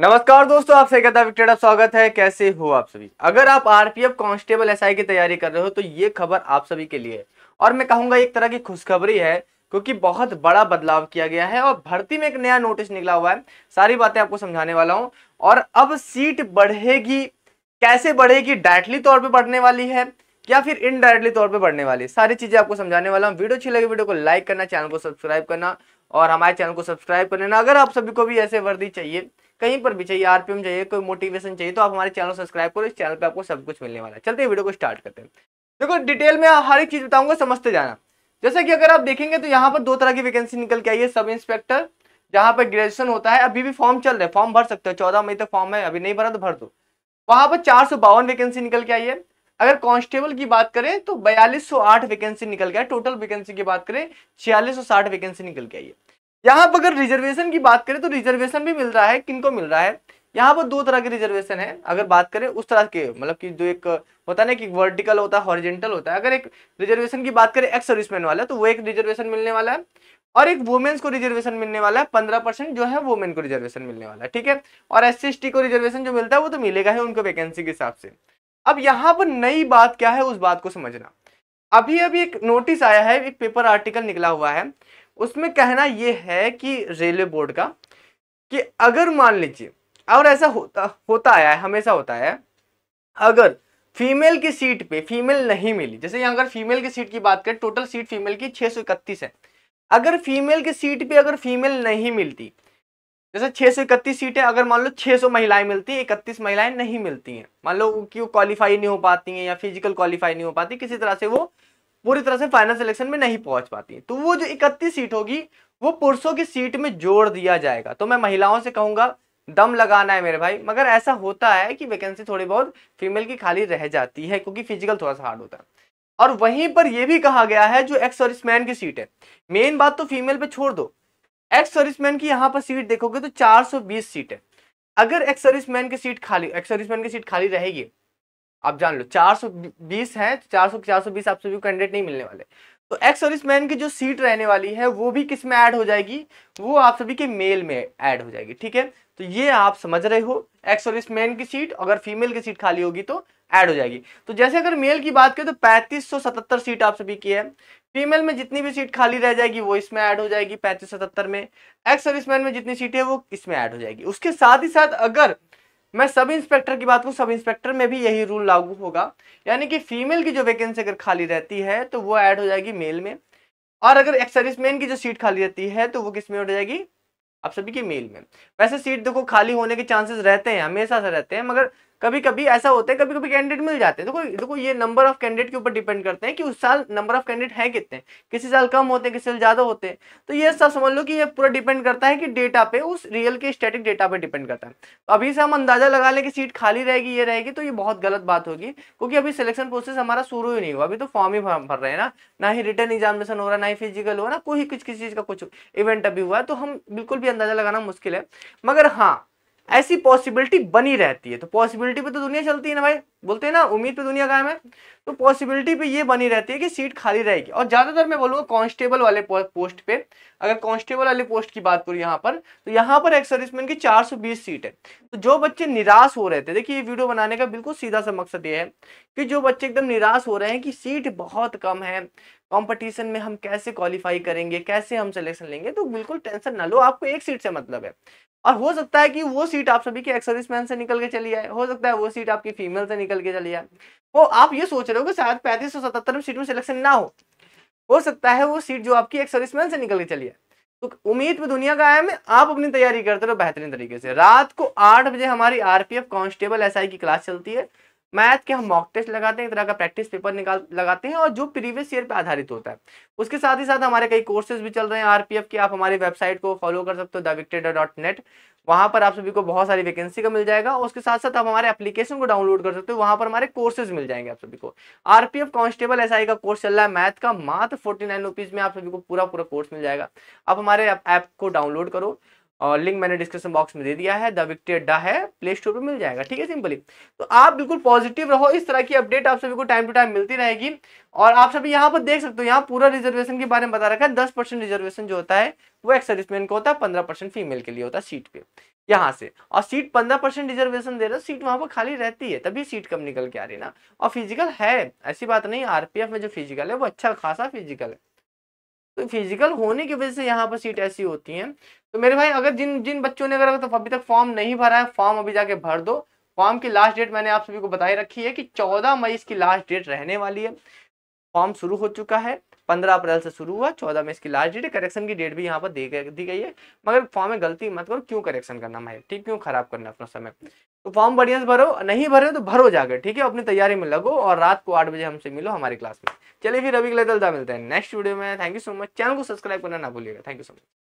नमस्कार दोस्तों आप सभी कहता विक्टेड आप स्वागत है कैसे हो आप सभी अगर आप आरपीएफ कांस्टेबल एसआई की तैयारी कर रहे हो तो ये खबर आप सभी के लिए और मैं कहूंगा एक तरह की खुशखबरी है क्योंकि बहुत बड़ा बदलाव किया गया है और भर्ती में एक नया नोटिस निकला हुआ है सारी बातें आपको समझाने वाला हूँ और अब सीट बढ़ेगी कैसे बढ़ेगी डायरेक्टली तौर पर बढ़ने वाली है या फिर इनडायरेक्टली तौर पर बढ़ने वाली सारी चीजें आपको समझाने वाला हूँ वीडियो अच्छी लगी वीडियो को लाइक करना चैनल को सब्सक्राइब करना और हमारे चैनल को सब्सक्राइब कर लेना अगर आप सभी को भी ऐसे वर्दी चाहिए कहीं पर भी चाहिए आरपीएम चाहिए कोई मोटिवेशन चाहिए तो आप हमारे चैनल सब्सक्राइब करो इस चैनल पर आपको सब कुछ मिलने वाला है चलते वीडियो को स्टार्ट करते हैं देखो डिटेल में हर एक चीज बताऊंगा समझते जाना जैसे कि अगर आप देखेंगे तो यहाँ पर दो तरह की वैकेंसी निकल के आई है सब इंस्पेक्टर जहाँ पर ग्रेजुएशन होता है अभी भी फॉर्म चल रहा है फॉर्म भर सकते हो चौदह मई तक फॉर्म है अभी नहीं भरा तो भर दो वहां पर चार सौ बावन वैकेंसी निकल के आई है अगर कांस्टेबल की बात करें तो बयालीस सौ आठ वैकेंसी निकल के टोटल वैकेंसी की बात करें छियालीस सौ साठ वैकेंसी निकल के आई है यहाँ पर अगर रिजर्वेशन की बात करें तो रिजर्वेशन भी मिल रहा है किनको मिल रहा है यहाँ पर दो तरह के रिजर्वेशन है अगर बात करें उस तरह के मतलब कि जो एक होता है ना कि वर्टिकल होता है हॉरिजेंटल होता है अगर एक रिजर्वेशन की बात करें एक्स सर्विसमैन वाला तो वो एक रिजर्वेशन मिलने वाला है और एक वुमेन्स को रिजर्वेशन मिलने वाला है पंद्रह परसेंट जो है वुमेन को रिजर्वेशन मिलने वाला है ठीक है और एस सी को रिजर्वेशन जो मिलता है वो तो मिलेगा ही उनको वैकेंसी के हिसाब से अब यहाँ पर नई बात क्या है उस बात को समझना अभी अभी एक नोटिस आया है एक पेपर आर्टिकल निकला हुआ है उसमें कहना यह है कि रेलवे बोर्ड का कि अगर मान लीजिए और ऐसा होता होता आया है हमेशा होता है अगर फीमेल की सीट पे फीमेल नहीं मिली जैसे यहाँ अगर फीमेल की सीट की बात करें टोटल सीट फीमेल की छः सौ इकतीस है अगर फीमेल की सीट पे अगर फीमेल नहीं मिलती जैसे छः सौ इकतीस सीटें अगर मान लो छः सौ महिलाएं मिलती हैं इकतीस महिलाएं नहीं मिलती हैं मान लो कि वो क्वालिफाई नहीं हो पाती हैं या फिजिकल क्वालिफाई नहीं हो पाती किसी तरह से वो पूरी तरह से फाइनल सिलेक्शन में नहीं पहुंच पाती तो वो जो इकतीस सीट होगी वो पुरुषों की सीट में जोड़ दिया जाएगा तो मैं महिलाओं से कहूंगा दम लगाना है मेरे भाई मगर ऐसा होता है कि वैकेंसी थोड़ी बहुत फीमेल की खाली रह जाती है क्योंकि फिजिकल थोड़ा सा हार्ड होता है और वहीं पर यह भी कहा गया है जो एक्स सर्विसमैन की सीट है मेन बात तो फीमेल पे छोड़ दो एक्स सर्विसमैन की यहाँ पर सीट देखोगे तो 420 सीट है अगर एक्स सर्विसमैन की सीट खाली एक्स सर्विसमैन की सीट खाली रहेगी आप जान लो चार सौ बीस है चार सौ चार सौ बीस आप सभी को कैंडिडेट नहीं मिलने वाले तो एक्स सर्विसमैन की जो सीट रहने वाली है वो भी किस में ऐड हो जाएगी वो आप सभी के मेल में ऐड हो जाएगी ठीक है तो ये आप समझ रहे हो एक्स सर्विसमैन की सीट अगर फीमेल की सीट खाली होगी तो ऐड हो जाएगी तो जैसे अगर मेल की बात करें तो पैंतीस सौ सतहत्तर सीट आप सभी की है फीमेल में जितनी भी सीट खाली रह जाएगी वो इसमें ऐड हो जाएगी पैंतीस सतहत्तर में एक्स सर्विसमैन में जितनी सीट है वो इसमें ऐड हो जाएगी उसके साथ ही साथ अगर मैं सब इंस्पेक्टर की बात करूँ सब इंस्पेक्टर में भी यही रूल लागू होगा यानी कि फीमेल की जो वैकेंसी अगर खाली रहती है तो वो ऐड हो जाएगी मेल में और अगर एक सर्विसमैन की जो सीट खाली रहती है तो वो किस में हो जाएगी आप सभी की मेल में वैसे सीट देखो खाली होने के चांसेस रहते हैं हमेशा से रहते हैं मगर कभी कभी ऐसा होता है कभी कभी कैंडिडेट मिल जाते हैं देखो देखो ये नंबर ऑफ कैंडिडेट के ऊपर डिपेंड करते हैं कि उस साल नंबर ऑफ कैंडिडेट है कितने किसी साल कम होते हैं किसी साल ज़्यादा होते हैं तो ये सब समझ लो कि ये पूरा डिपेंड करता है कि डेटा पे उस रियल के स्टैटिक डेटा पे डिपेंड करता है तो अभी से हम अंदाजा लगा लें कि सीट खाली रहेगी ये रहेगी तो ये बहुत गलत बात होगी क्योंकि अभी सिलेक्शन प्रोसेस हमारा शुरू ही नहीं हुआ अभी तो फॉर्म ही भर रहे हैं ना ना ही रिटर्न एग्जामिनेशन हो रहा ना ही फिजिकल हो रहा ना कोई कुछ किसी चीज़ का कुछ इवेंट अभी हुआ है तो हम बिल्कुल भी अंदाजा लगाना मुश्किल है मगर हाँ ऐसी पॉसिबिलिटी बनी रहती है तो पॉसिबिलिटी पे तो दुनिया चलती है ना भाई बोलते हैं ना उम्मीद पे दुनिया कायम है तो पॉसिबिलिटी पे ये बनी रहती है कि सीट खाली रहेगी और ज़्यादातर मैं बोलूंगा कांस्टेबल वाले पोस्ट पे अगर कांस्टेबल वाले पोस्ट की बात करूँ यहाँ पर तो यहाँ पर एक सर्विसमैन की चार सीट है तो जो बच्चे निराश हो रहे थे देखिए ये वीडियो बनाने का बिल्कुल सीधा सा मकसद ये है कि जो बच्चे एकदम निराश हो रहे हैं कि सीट बहुत कम है कॉम्पिटिशन में हम कैसे क्वालिफाई करेंगे कैसे हम सिलेक्शन लेंगे तो बिल्कुल टेंशन ना लो आपको एक सीट से मतलब है और हो सकता है कि वो सीट आप सभी के एक्स मैन से निकल के चली आए हो सकता है वो सीट आपकी फीमेल से निकल के चली आए वो तो आप ये सोच रहे हो कि शायद पैंतीस सौ सतहत्तर सीट में सिलेक्शन ना हो हो सकता है वो सीट जो आपकी एक्स मैन से निकल के चली आए तो उम्मीद में दुनिया का आयाम है आप अपनी तैयारी करते रहो बेहतरीन तरीके से रात को आठ बजे हमारी आरपीएफ कांस्टेबल एसआई की क्लास चलती है मैथ के हम मॉक टेस्ट लगाते हैं एक तरह का प्रैक्टिस पेपर निकाल लगाते हैं और जो प्रीवियस ईयर पे आधारित होता है उसके साथ ही साथ हमारे कई कोर्सेज भी चल रहे हैं आरपीएफ के आप हमारी वेबसाइट को फॉलो कर सकते हो द विक्टेडर डॉट नेट वहाँ पर आप सभी को बहुत सारी वैकेंसी का मिल जाएगा उसके साथ साथ आप हमारे एप्लीकेशन को डाउनलोड कर सकते हो वहाँ पर हमारे कोर्सेज मिल जाएंगे आप सभी को आरपीएफ कांस्टेबल एसआई का कोर्स चल रहा है मैथ का मात्र फोर्टी नाइन में आप सभी को पूरा पूरा कोर्स मिल जाएगा आप हमारे ऐप को डाउनलोड करो और लिंक मैंने डिस्क्रिप्शन बॉक्स में दे दिया है द विक्टी अड्डा है प्ले स्टोर पर मिल जाएगा ठीक है सिंपली तो आप बिल्कुल पॉजिटिव रहो इस तरह की अपडेट आप सभी को टाइम टू टाइम मिलती रहेगी और आप सभी यहाँ पर देख सकते हो यहाँ पूरा रिजर्वेशन के बारे में बता रखा है दस परसेंट रिजर्वेशन जो होता है वो एक सर्विसमैन को होता है पंद्रह परसेंट फीमेल के लिए होता है सीट पे यहाँ से और सीट पंद्रह परसेंट रिजर्वेशन दे रहे हो सीट वहाँ पर खाली रहती है तभी सीट कम निकल के आ रही ना और फिजिकल है ऐसी बात नहीं आरपीएफ में जो फिजिकल है वो अच्छा खासा फिजिकल है तो फिजिकल होने की वजह से यहाँ पर सीट ऐसी होती है तो मेरे भाई अगर जिन जिन बच्चों ने अगर तो अभी तक फॉर्म नहीं भरा है फॉर्म अभी जाके भर दो फॉर्म की लास्ट डेट मैंने आप सभी को बताई रखी है कि 14 मई इसकी लास्ट डेट रहने वाली है फॉर्म शुरू हो चुका है पंद्रह अप्रैल से शुरू हुआ चौदह में इसकी लास्ट डेट करेक्शन की डेट भी यहाँ पर दी गई दी है मगर फॉर्म में गलती मत करो क्यों करेक्शन करना भाई ठीक क्यों खराब करना अपना समय तो फॉर्म बढ़िया से भरो नहीं भरे तो भरो जाकर ठीक है अपनी तैयारी में लगो और रात को आठ बजे हमसे मिलो हमारी क्लास में चलिए फिर अभी के लिए मिलते हैं नेक्स्ट वीडियो में thank you so much channel को सब्सक्राइब करना ना भूलिएगा थैंक यू सो मच